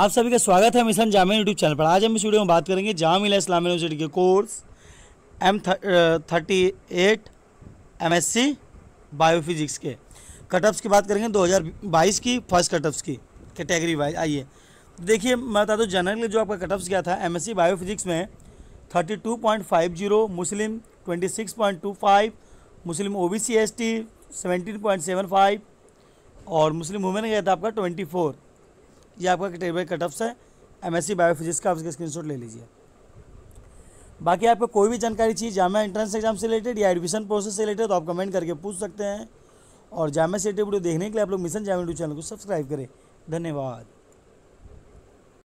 आप सभी का स्वागत है मिशन जामिया यूट्यूब चैनल पर आज हम इस वीडियो में बात करेंगे जामिया इस्लाम यूनिवर्सिटी के course M thirty eight M S C biophysics के कटअप्स की बात करेंगे 2022 की फर्स्ट कटअप्स की कैटेगरी वाइज आइए देखिए मैं बता दूँ जनरल जो आपका कटअप्स गया था एम एस सी बायोफिजिक्स में zero Muslim five Muslim O B C S T seventeen point seven five और मुस्लिम वुमेन गया था आपका ट्वेंटी फोर ये आपका टेबल कट ऑफ्स है एम एस बायोफिजिक्स का आप स्क्रीन ले लीजिए बाकी आपको कोई भी जानकारी चाहिए जामा एंट्रेंस एग्जाम से रिलेटेड या एडमिशन प्रोसेस से रिलेटेड तो आप कमेंट करके पूछ सकते हैं और जामा से वीडियो देखने के लिए आप लोग मिशन जामा यूट्यूब चैनल को सब्सक्राइब करें धन्यवाद